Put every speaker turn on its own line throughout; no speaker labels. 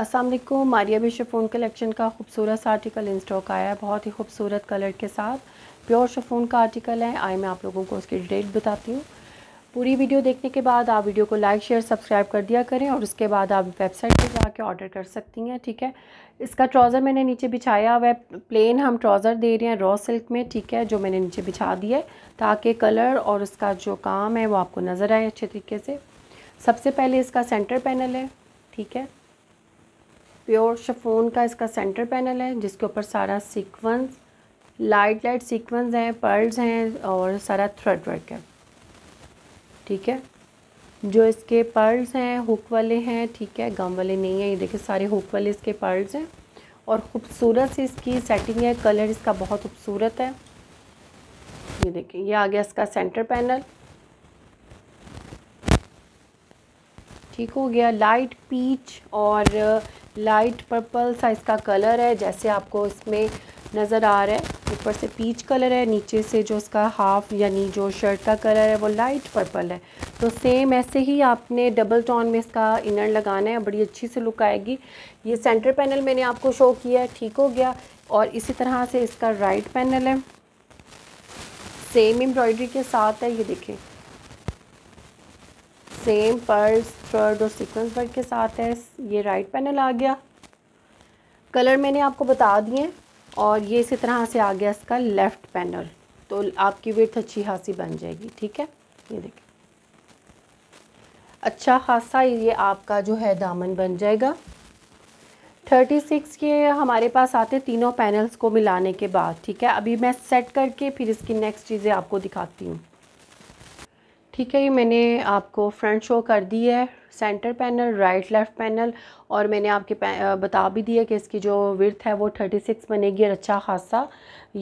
Aslam Maria बिशफोन collection का खूबसूरत सा आर्टिकल इन स्टॉक आया है बहुत ही खूबसूरत कलर के साथ प्योर शफोन का आर्टिकल है आई मैं आप लोगों को उसकी डिटेल बताती हूँ पूरी वीडियो देखने के बाद आप वीडियो को लाइक शेयर सब्सक्राइब कर दिया करें और उसके बाद आप वेबसाइट पर जाके ऑर्डर कर सकती हैं ठीक है इसका ट्राउज़र मैंने नीचे बिछाया हुआ है प्लेन हम ट्राउज़र दे रहे हैं रॉ सिल्क में ठीक है जो मैंने नीचे बिछा दिया है ताकि कलर और उसका जो काम है वो आपको नज़र आए अच्छे तरीके से सबसे पहले इसका सेंटर पैनल है ठीक है प्योर शफोन का इसका सेंटर पैनल है जिसके ऊपर सारा सीक्वेंस लाइट लाइट सीक्वेंस हैं पर्ल्स हैं और सारा थ्रेड वर्क है ठीक है जो इसके पर्ल्स हैं हुक वाले हैं ठीक है गम वाले नहीं है ये देखिए सारे हुक वाले इसके पर्ल्स हैं और ख़ूबसूरत सी इसकी सेटिंग है कलर इसका बहुत खूबसूरत है ये देखिए ये आ गया इसका सेंटर पैनल ठीक हो गया लाइट पीच और लाइट uh, पर्पल सा इसका कलर है जैसे आपको इसमें नज़र आ रहा है ऊपर से पीच कलर है नीचे से जो उसका हाफ यानी जो शर्ट का कलर है वो लाइट पर्पल है तो सेम ऐसे ही आपने डबल टॉन में इसका इनर लगाना है बड़ी अच्छी से लुक आएगी ये सेंटर पैनल मैंने आपको शो किया है ठीक हो गया और इसी तरह से इसका राइट पैनल है सेम एम्ब्रॉयडरी के साथ है ये देखें सेम पर्स थर्ड और सीक्वेंस वर्क के साथ है ये राइट पैनल आ गया कलर मैंने आपको बता दिए और ये इसी तरह से आ गया इसका लेफ़्ट पैनल तो आपकी विर्थ अच्छी खासी बन जाएगी ठीक है ये देखें अच्छा खासा ये आपका जो है दामन बन जाएगा थर्टी सिक्स के हमारे पास आते तीनों पैनल्स को मिलाने के बाद ठीक है अभी मैं सेट करके फिर इसकी नेक्स्ट चीज़ें आपको दिखाती हूँ ठीक है ये मैंने आपको फ्रंट शो कर दी है centre panel right left panel और मैंने आपके बता भी दिया कि इसकी जो विर्थ है वो थर्टी सिक्स बनेगी और अच्छा खासा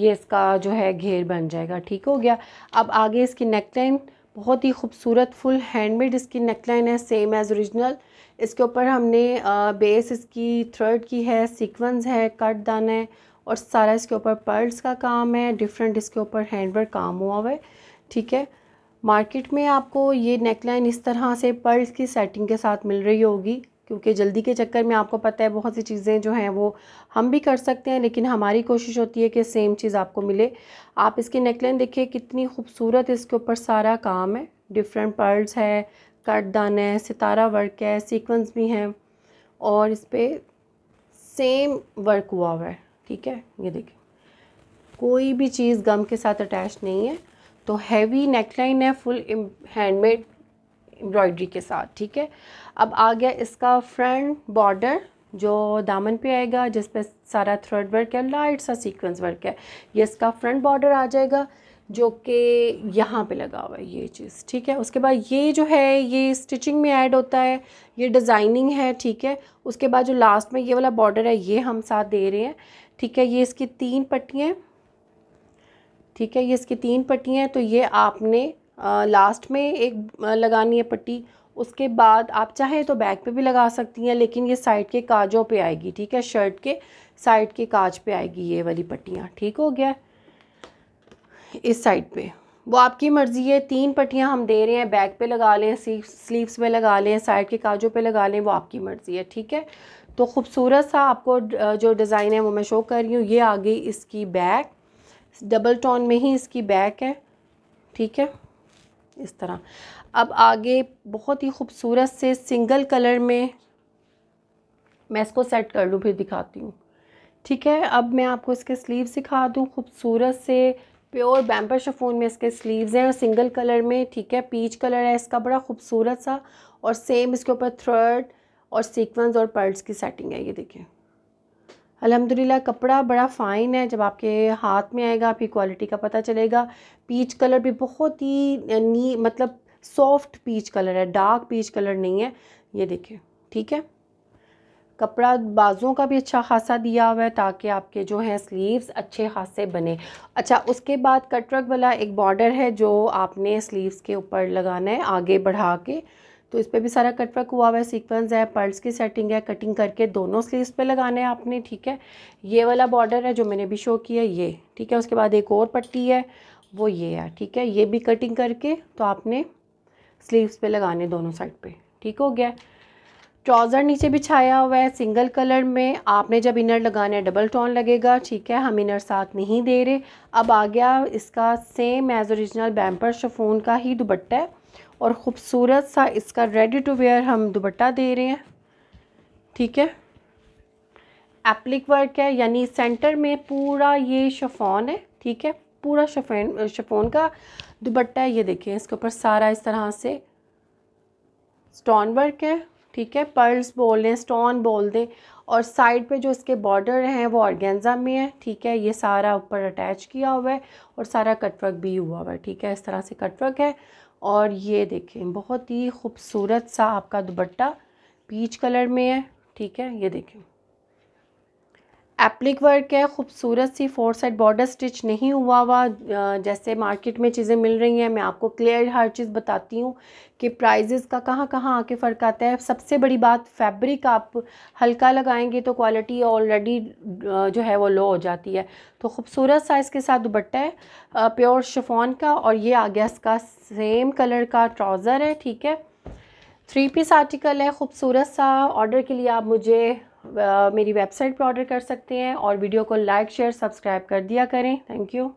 ये इसका जो है घेर बन जाएगा ठीक हो गया अब आगे इसकी नेक लाइन बहुत ही खूबसूरत फुल हैंडमेड इसकी नेक लाइन है सेम एज़ ओरिजिनल इसके ऊपर हमने बेस इसकी थ्रेड की है सीक्वेंस है कट दाना है और सारा इसके ऊपर पर्ल्स का काम है डिफरेंट इसके ऊपर हैंडवर्क काम हुआ हुआ है ठीक है मार्केट में आपको ये नेकलाइन इस तरह से पर्ल्स की सेटिंग के साथ मिल रही होगी क्योंकि जल्दी के चक्कर में आपको पता है बहुत सी चीज़ें जो हैं वो हम भी कर सकते हैं लेकिन हमारी कोशिश होती है कि सेम चीज़ आपको मिले आप इसकी नेकलाइन देखिए कितनी खूबसूरत इसके ऊपर सारा काम है डिफरेंट पर्ल्स है कटदान है सितारा वर्क है सीक्वेंस भी हैं और इस पर सेम वर्क हुआ हुआ है ठीक है ये देखिए कोई भी चीज़ गम के साथ अटैच नहीं है तो हैवी नेकलाइन है फुल हैंडमेड एम्ब्रॉयडरी के साथ ठीक है अब आ गया इसका फ्रंट बॉर्डर जो दामन पे आएगा जिस पे सारा थ्रेड वर्क है लाइट सा सीक्वेंस वर्क है ये इसका फ्रंट बॉर्डर आ जाएगा जो कि यहाँ पे लगा हुआ है ये चीज़ ठीक है उसके बाद ये जो है ये स्टिचिंग में ऐड होता है ये डिज़ाइनिंग है ठीक है उसके बाद जो लास्ट में ये वाला बॉर्डर है ये हम साथ दे रहे हैं ठीक है ये इसकी तीन पट्टियाँ ठीक है ये इसकी तीन पट्टियाँ हैं तो ये आपने आ, लास्ट में एक लगानी है पट्टी उसके बाद आप चाहें तो बैक पे भी लगा सकती हैं लेकिन ये साइड के काजों पे आएगी ठीक है शर्ट के साइड के काज पे आएगी ये वाली पट्टियाँ ठीक हो गया इस साइड पे वो आपकी मर्ज़ी है तीन पट्टियाँ हम दे रहे हैं बैक पे लगा लें स्लीव्स में लगा लें साइड के काजों पे लगा लें वो आपकी मर्ज़ी है ठीक है तो खूबसूरत सा आपको जो डिज़ाइन है वो मैं शो कर रही हूँ ये आ गई इसकी बैक डबल टोन में ही इसकी बैक है ठीक है इस तरह अब आगे बहुत ही खूबसूरत से सिंगल कलर में मैं इसको सेट कर लूँ फिर दिखाती हूँ ठीक है अब मैं आपको इसके स्लीव दिखा दूँ खूबसूरत से प्योर बैम्पर शफोन में इसके स्लीव्स हैं और सिंगल कलर में ठीक है पीच कलर है इसका बड़ा खूबसूरत सा और सेम इसके ऊपर थ्रेड और सीक्वेंस और पर्ल्स की सेटिंग है ये देखें अल्हम्दुलिल्लाह कपड़ा बड़ा फ़ाइन है जब आपके हाथ में आएगा आपकी क्वालिटी का पता चलेगा पीच कलर भी बहुत ही नी मतलब सॉफ्ट पीच कलर है डार्क पीच कलर नहीं है ये देखिए ठीक है कपड़ा बाजों का भी अच्छा खासा दिया हुआ है ताकि आपके जो हैं स्लीव्स अच्छे खासे बने अच्छा उसके बाद कटरक वाला एक बॉर्डर है जो आपने स्लीव्स के ऊपर लगाना है आगे बढ़ा के तो इस पर भी सारा कट वर्क हुआ हुआ है सीक्वेंस है पर्ल्स की सेटिंग है कटिंग करके दोनों स्लीव्स पे लगाने हैं आपने ठीक है ये वाला बॉर्डर है जो मैंने भी शो किया है ये ठीक है उसके बाद एक और पट्टी है वो ये है ठीक है ये भी कटिंग करके तो आपने स्लीव्स पे लगाने दोनों साइड पे ठीक हो गया ट्राउज़र नीचे भी छाया हुआ है सिंगल कलर में आपने जब इनर लगाना है डबल टोन लगेगा ठीक है हम इनर साथ नहीं दे रहे अब आ गया इसका सेम एज ओरिजिनल बैम्पर शफून का ही दुपट्टा है और ख़ूबसूरत सा इसका रेडी टू वेयर हम दुपट्टा दे रहे हैं ठीक है एप्लिक वर्क है यानी सेंटर में पूरा ये शफोन है ठीक है पूरा शफेन शफोन का दुपट्टा है ये देखें इसके ऊपर सारा इस तरह से स्टोन वर्क है ठीक है पर्ल्स बोल दें स्टोन बोल दें और साइड पे जो इसके बॉर्डर हैं वो ऑर्गेंजा में है ठीक है ये सारा ऊपर अटैच किया हुआ है और सारा कटवर्क भी हुआ हुआ है ठीक है इस तरह से कटवर्क है और ये देखें बहुत ही खूबसूरत सा आपका दुबट्टा पीच कलर में है ठीक है ये देखें एप्लिक वर्क है खूबसूरत सी फोर साइड बॉर्डर स्टिच नहीं हुआ हुआ जैसे मार्केट में चीज़ें मिल रही हैं मैं आपको क्लियर हर चीज़ बताती हूँ कि प्राइजेस का कहाँ कहाँ आके फ़र्क आता है सबसे बड़ी बात फैब्रिक आप हल्का लगाएंगे तो क्वालिटी ऑलरेडी जो है वो लो हो जाती है तो खूबसूरत साइज़ के साथ दुपट्टा है प्योर शिफॉन का और ये आ गया इसका सेम कलर का ट्राउज़र है ठीक है थ्री पीस आर्टिकल है खूबसूरत सा ऑर्डर के लिए आप मुझे मेरी वेबसाइट पर ऑर्डर कर सकते हैं और वीडियो को लाइक शेयर सब्सक्राइब कर दिया करें थैंक यू